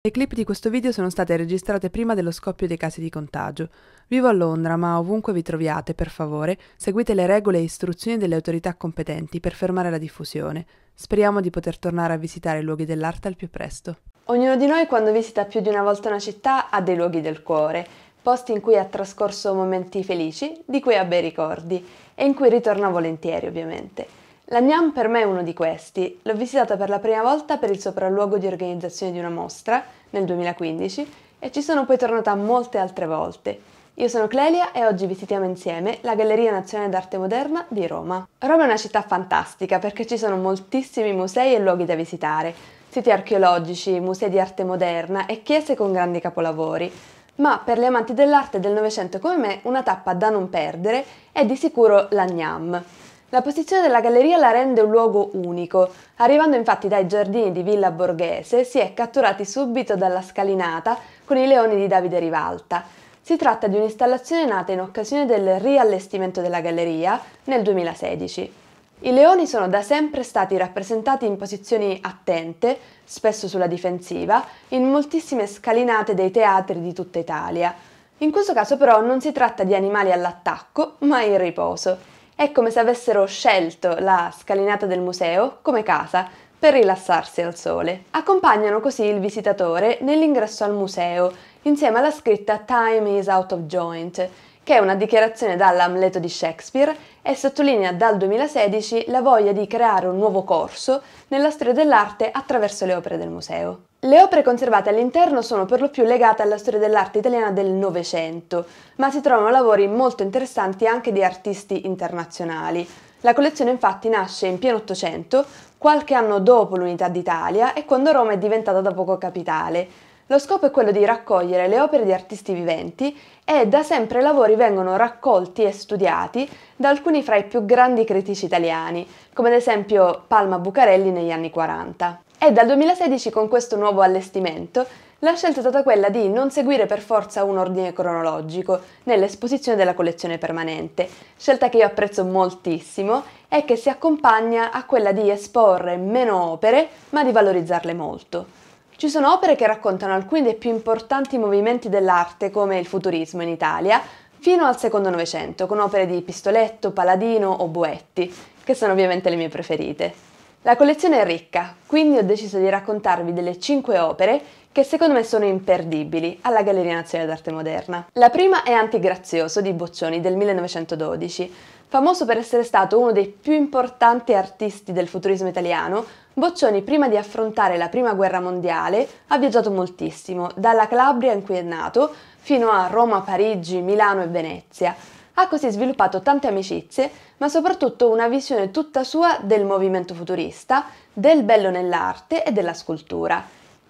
Le clip di questo video sono state registrate prima dello scoppio dei casi di contagio. Vivo a Londra, ma ovunque vi troviate, per favore, seguite le regole e istruzioni delle autorità competenti per fermare la diffusione. Speriamo di poter tornare a visitare i luoghi dell'arte al più presto. Ognuno di noi quando visita più di una volta una città ha dei luoghi del cuore, posti in cui ha trascorso momenti felici, di cui ha bei ricordi e in cui ritorna volentieri, ovviamente. La Gnam per me è uno di questi. L'ho visitata per la prima volta per il sopralluogo di organizzazione di una mostra nel 2015 e ci sono poi tornata molte altre volte. Io sono Clelia e oggi visitiamo insieme la Galleria Nazionale d'Arte Moderna di Roma. Roma è una città fantastica perché ci sono moltissimi musei e luoghi da visitare, siti archeologici, musei di arte moderna e chiese con grandi capolavori. Ma per gli amanti dell'arte del Novecento come me, una tappa da non perdere è di sicuro la Gnam. La posizione della galleria la rende un luogo unico. Arrivando infatti dai giardini di Villa Borghese si è catturati subito dalla scalinata con i leoni di Davide Rivalta. Si tratta di un'installazione nata in occasione del riallestimento della galleria nel 2016. I leoni sono da sempre stati rappresentati in posizioni attente, spesso sulla difensiva, in moltissime scalinate dei teatri di tutta Italia. In questo caso però non si tratta di animali all'attacco, ma in riposo. È come se avessero scelto la scalinata del museo come casa per rilassarsi al sole. Accompagnano così il visitatore nell'ingresso al museo insieme alla scritta Time is out of joint, che è una dichiarazione dall'Amleto di Shakespeare e sottolinea dal 2016 la voglia di creare un nuovo corso nella storia dell'arte attraverso le opere del museo. Le opere conservate all'interno sono per lo più legate alla storia dell'arte italiana del Novecento, ma si trovano lavori molto interessanti anche di artisti internazionali. La collezione infatti nasce in pieno Ottocento, qualche anno dopo l'unità d'Italia e quando Roma è diventata da poco capitale. Lo scopo è quello di raccogliere le opere di artisti viventi e da sempre i lavori vengono raccolti e studiati da alcuni fra i più grandi critici italiani, come ad esempio Palma Bucarelli negli anni 40. È dal 2016 con questo nuovo allestimento la scelta è stata quella di non seguire per forza un ordine cronologico nell'esposizione della collezione permanente, scelta che io apprezzo moltissimo e che si accompagna a quella di esporre meno opere ma di valorizzarle molto. Ci sono opere che raccontano alcuni dei più importanti movimenti dell'arte come il futurismo in Italia, fino al secondo Novecento, con opere di Pistoletto, Paladino o Boetti, che sono ovviamente le mie preferite. La collezione è ricca, quindi ho deciso di raccontarvi delle 5 opere che secondo me sono imperdibili alla Galleria Nazionale d'Arte Moderna. La prima è Antigrazioso di Boccioni del 1912. Famoso per essere stato uno dei più importanti artisti del futurismo italiano, Boccioni prima di affrontare la Prima Guerra Mondiale ha viaggiato moltissimo, dalla Calabria in cui è nato fino a Roma, Parigi, Milano e Venezia ha così sviluppato tante amicizie, ma soprattutto una visione tutta sua del movimento futurista, del bello nell'arte e della scultura.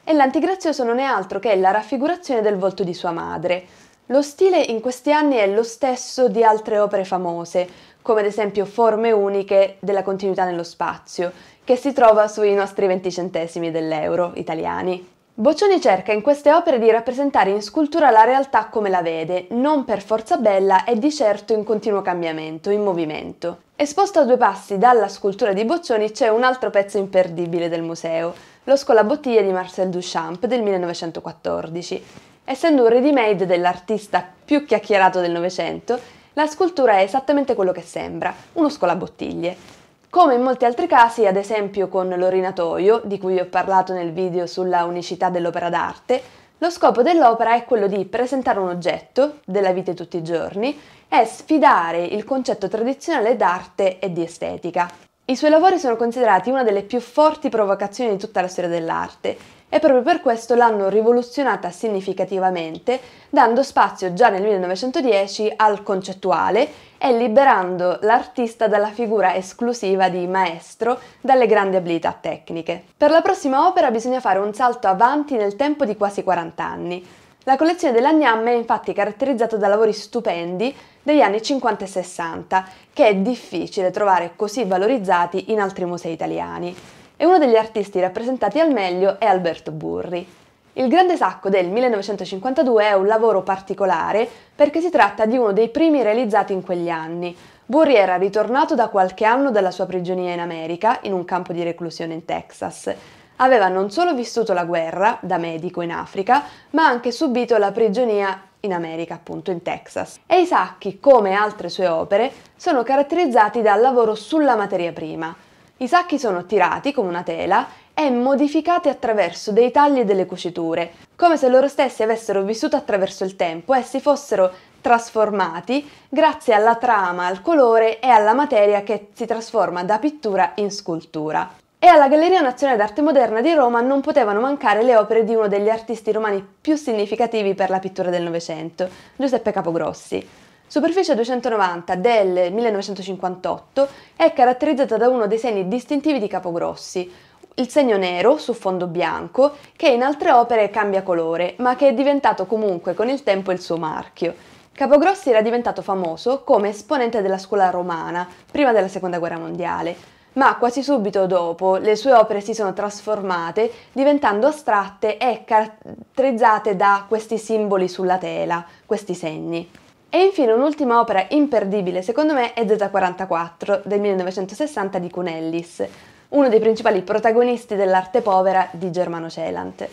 E l'antigrazioso non è altro che la raffigurazione del volto di sua madre. Lo stile in questi anni è lo stesso di altre opere famose, come ad esempio Forme uniche della continuità nello spazio, che si trova sui nostri 20 centesimi dell'euro italiani. Boccioni cerca in queste opere di rappresentare in scultura la realtà come la vede, non per forza bella e di certo in continuo cambiamento, in movimento. Esposto a due passi dalla scultura di Boccioni c'è un altro pezzo imperdibile del museo, lo Scolabottiglie di Marcel Duchamp del 1914. Essendo un ready-made dell'artista più chiacchierato del Novecento, la scultura è esattamente quello che sembra, uno scolabottiglie, come in molti altri casi, ad esempio con l'orinatoio, di cui ho parlato nel video sulla unicità dell'opera d'arte, lo scopo dell'opera è quello di presentare un oggetto della vita di tutti i giorni e sfidare il concetto tradizionale d'arte e di estetica. I suoi lavori sono considerati una delle più forti provocazioni di tutta la storia dell'arte e proprio per questo l'hanno rivoluzionata significativamente, dando spazio già nel 1910 al concettuale e liberando l'artista dalla figura esclusiva di maestro dalle grandi abilità tecniche. Per la prossima opera bisogna fare un salto avanti nel tempo di quasi 40 anni, la collezione della Gnam è infatti caratterizzata da lavori stupendi degli anni 50 e 60, che è difficile trovare così valorizzati in altri musei italiani. E uno degli artisti rappresentati al meglio è Alberto Burri. Il Grande Sacco del 1952 è un lavoro particolare perché si tratta di uno dei primi realizzati in quegli anni. Burri era ritornato da qualche anno dalla sua prigionia in America, in un campo di reclusione in Texas, aveva non solo vissuto la guerra, da medico in Africa, ma anche subito la prigionia in America, appunto in Texas. E i sacchi, come altre sue opere, sono caratterizzati dal lavoro sulla materia prima. I sacchi sono tirati come una tela e modificati attraverso dei tagli e delle cuciture, come se loro stessi avessero vissuto attraverso il tempo e si fossero trasformati grazie alla trama, al colore e alla materia che si trasforma da pittura in scultura. E alla Galleria Nazionale d'Arte Moderna di Roma non potevano mancare le opere di uno degli artisti romani più significativi per la pittura del Novecento, Giuseppe Capogrossi. Superficie 290 del 1958 è caratterizzata da uno dei segni distintivi di Capogrossi, il segno nero su fondo bianco, che in altre opere cambia colore, ma che è diventato comunque con il tempo il suo marchio. Capogrossi era diventato famoso come esponente della scuola romana prima della Seconda Guerra Mondiale ma quasi subito dopo le sue opere si sono trasformate diventando astratte e caratterizzate da questi simboli sulla tela, questi segni. E infine un'ultima opera imperdibile secondo me è Z44 del 1960 di Cunellis, uno dei principali protagonisti dell'arte povera di Germano Celant.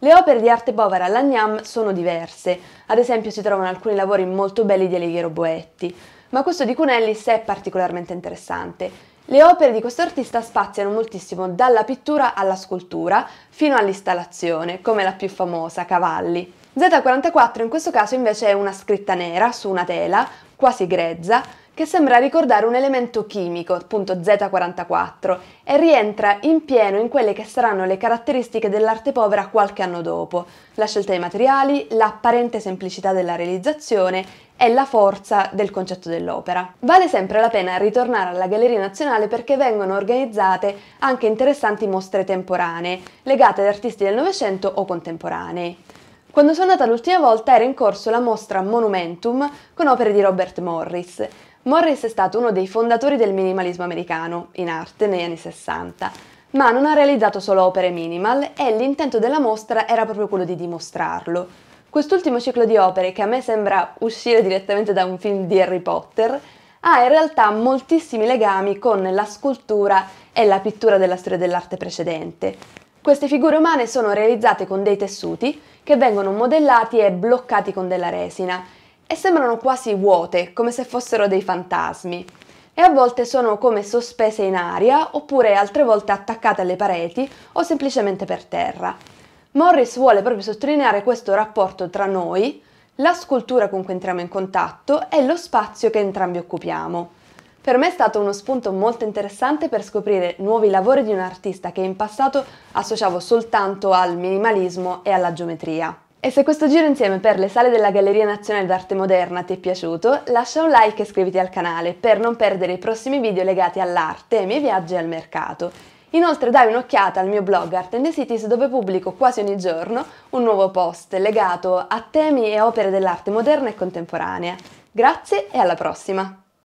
Le opere di arte povera all'Agnam sono diverse, ad esempio si trovano alcuni lavori molto belli di Alighiero Boetti, ma questo di Cunellis è particolarmente interessante. Le opere di questo artista spaziano moltissimo dalla pittura alla scultura fino all'installazione, come la più famosa, Cavalli. Z44 in questo caso invece è una scritta nera su una tela, quasi grezza, che sembra ricordare un elemento chimico, appunto Z44, e rientra in pieno in quelle che saranno le caratteristiche dell'arte povera qualche anno dopo, la scelta dei materiali, l'apparente semplicità della realizzazione e la forza del concetto dell'opera. Vale sempre la pena ritornare alla Galleria Nazionale perché vengono organizzate anche interessanti mostre temporanee, legate ad artisti del Novecento o contemporanei. Quando sono andata l'ultima volta era in corso la mostra Monumentum con opere di Robert Morris, Morris è stato uno dei fondatori del minimalismo americano, in arte, negli anni 60. Ma non ha realizzato solo opere minimal e l'intento della mostra era proprio quello di dimostrarlo. Quest'ultimo ciclo di opere, che a me sembra uscire direttamente da un film di Harry Potter, ha in realtà moltissimi legami con la scultura e la pittura della storia dell'arte precedente. Queste figure umane sono realizzate con dei tessuti che vengono modellati e bloccati con della resina e sembrano quasi vuote, come se fossero dei fantasmi. E a volte sono come sospese in aria, oppure altre volte attaccate alle pareti o semplicemente per terra. Morris vuole proprio sottolineare questo rapporto tra noi, la scultura con cui entriamo in contatto e lo spazio che entrambi occupiamo. Per me è stato uno spunto molto interessante per scoprire nuovi lavori di un artista che in passato associavo soltanto al minimalismo e alla geometria. E se questo giro insieme per le sale della Galleria Nazionale d'Arte Moderna ti è piaciuto, lascia un like e iscriviti al canale per non perdere i prossimi video legati all'arte, ai miei viaggi e al mercato. Inoltre dai un'occhiata al mio blog Art and the Cities dove pubblico quasi ogni giorno un nuovo post legato a temi e opere dell'arte moderna e contemporanea. Grazie e alla prossima!